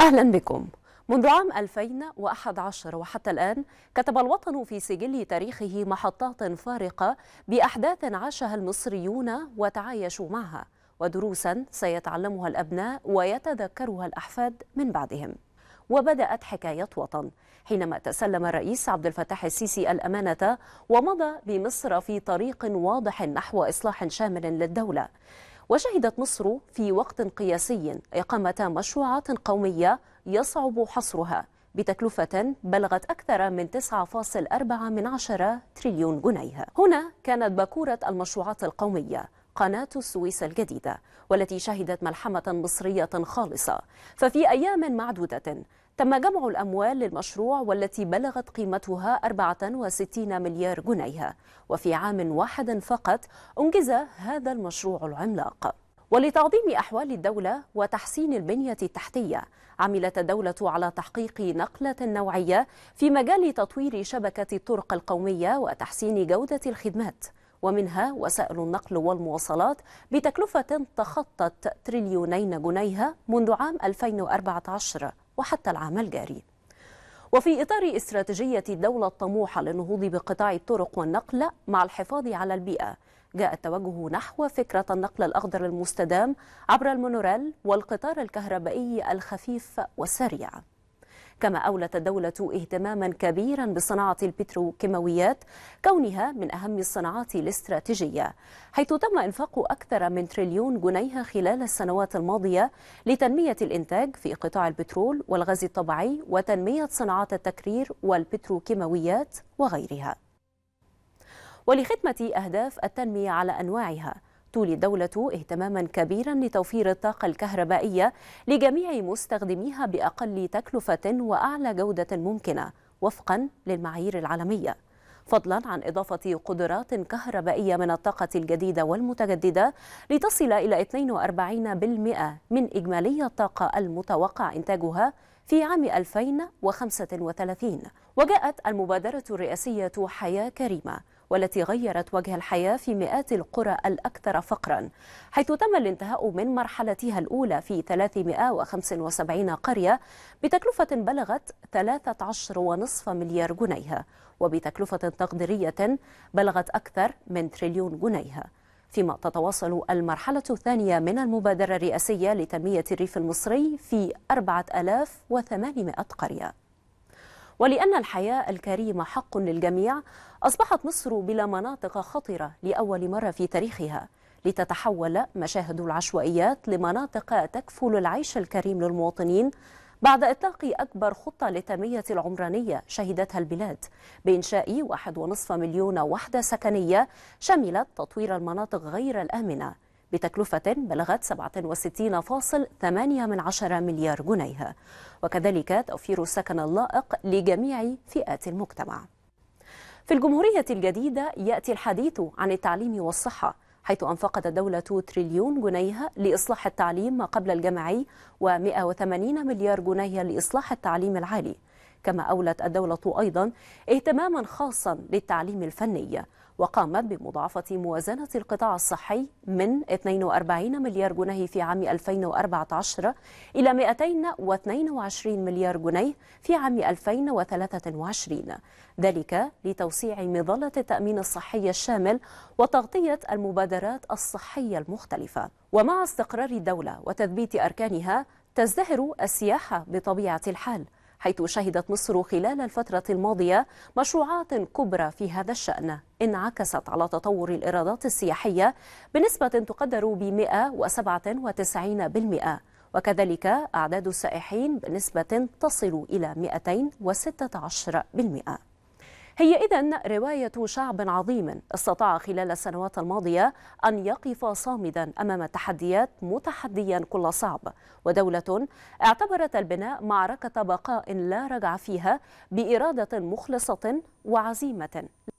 أهلا بكم منذ عام 2011 وحتى الآن كتب الوطن في سجل تاريخه محطات فارقة بأحداث عاشها المصريون وتعايشوا معها ودروسا سيتعلمها الأبناء ويتذكرها الأحفاد من بعدهم وبدأت حكاية وطن حينما تسلم الرئيس عبد الفتاح السيسي الأمانة ومضى بمصر في طريق واضح نحو إصلاح شامل للدولة وشهدت مصر في وقت قياسي إقامة مشروعات قومية يصعب حصرها بتكلفة بلغت أكثر من 9.4 من عشرة تريليون جنيه هنا كانت باكورة المشروعات القومية قناة السويس الجديدة والتي شهدت ملحمة مصرية خالصة ففي أيام معدودة تم جمع الأموال للمشروع والتي بلغت قيمتها 64 مليار جنيه وفي عام واحد فقط أنجز هذا المشروع العملاق ولتعظيم أحوال الدولة وتحسين البنية التحتية عملت الدولة على تحقيق نقلة نوعية في مجال تطوير شبكة الطرق القومية وتحسين جودة الخدمات ومنها وسائل النقل والمواصلات بتكلفة تخطت تريليونين جنيه منذ عام 2014 وحتى العام الجاري وفي إطار استراتيجية الدولة الطموحة للنهوض بقطاع الطرق والنقل مع الحفاظ على البيئة جاء التوجه نحو فكرة النقل الأخضر المستدام عبر المونوريل والقطار الكهربائي الخفيف والسريع كما أولت الدولة اهتماما كبيرا بصناعة البتروكيماويات كونها من أهم الصناعات الاستراتيجية حيث تم إنفاق أكثر من تريليون جنيه خلال السنوات الماضية لتنمية الإنتاج في قطاع البترول والغاز الطبيعي وتنمية صناعات التكرير والبتروكيماويات وغيرها ولخدمة أهداف التنمية على أنواعها تولي الدولة اهتماما كبيرا لتوفير الطاقة الكهربائية لجميع مستخدميها بأقل تكلفة وأعلى جودة ممكنة وفقا للمعايير العالمية فضلا عن إضافة قدرات كهربائية من الطاقة الجديدة والمتجددة لتصل إلى 42% من إجمالي الطاقة المتوقع إنتاجها في عام 2035 وجاءت المبادرة الرئاسية حياة كريمة والتي غيرت وجه الحياة في مئات القرى الأكثر فقرا حيث تم الانتهاء من مرحلتها الأولى في 375 قرية بتكلفة بلغت 13.5 مليار جنيه وبتكلفة تقديرية بلغت أكثر من تريليون جنيه فيما تتواصل المرحلة الثانية من المبادرة الرئاسية لتنمية الريف المصري في 4800 قرية ولأن الحياة الكريمة حق للجميع أصبحت مصر بلا مناطق خطرة لأول مرة في تاريخها لتتحول مشاهد العشوائيات لمناطق تكفل العيش الكريم للمواطنين بعد إطلاق أكبر خطة للتنمية العمرانية شهدتها البلاد بإنشاء 1.5 مليون وحدة سكنية شملت تطوير المناطق غير الآمنة بتكلفة بلغت 67.8 من مليار جنيه وكذلك توفير السكن اللائق لجميع فئات المجتمع في الجمهورية الجديدة يأتي الحديث عن التعليم والصحة حيث أنفقت الدولة تريليون جنيه لإصلاح التعليم ما قبل الجامعي و180 مليار جنيه لإصلاح التعليم العالي كما أولت الدولة أيضا اهتماما خاصا للتعليم الفني وقامت بمضاعفة موازنة القطاع الصحي من 42 مليار جنيه في عام 2014 إلى 222 مليار جنيه في عام 2023 ذلك لتوسيع مظلة التأمين الصحي الشامل وتغطية المبادرات الصحية المختلفة ومع استقرار الدولة وتثبيت أركانها تزدهر السياحة بطبيعة الحال حيث شهدت مصر خلال الفترة الماضية مشروعات كبرى في هذا الشأن انعكست على تطور الإيرادات السياحية بنسبة تقدر ب 197% وكذلك أعداد السائحين بنسبة تصل إلى 216% هي إذا رواية شعب عظيم استطاع خلال السنوات الماضية أن يقف صامدا أمام تحديات متحديا كل صعب ودولة اعتبرت البناء معركة بقاء لا رجع فيها بإرادة مخلصة وعزيمة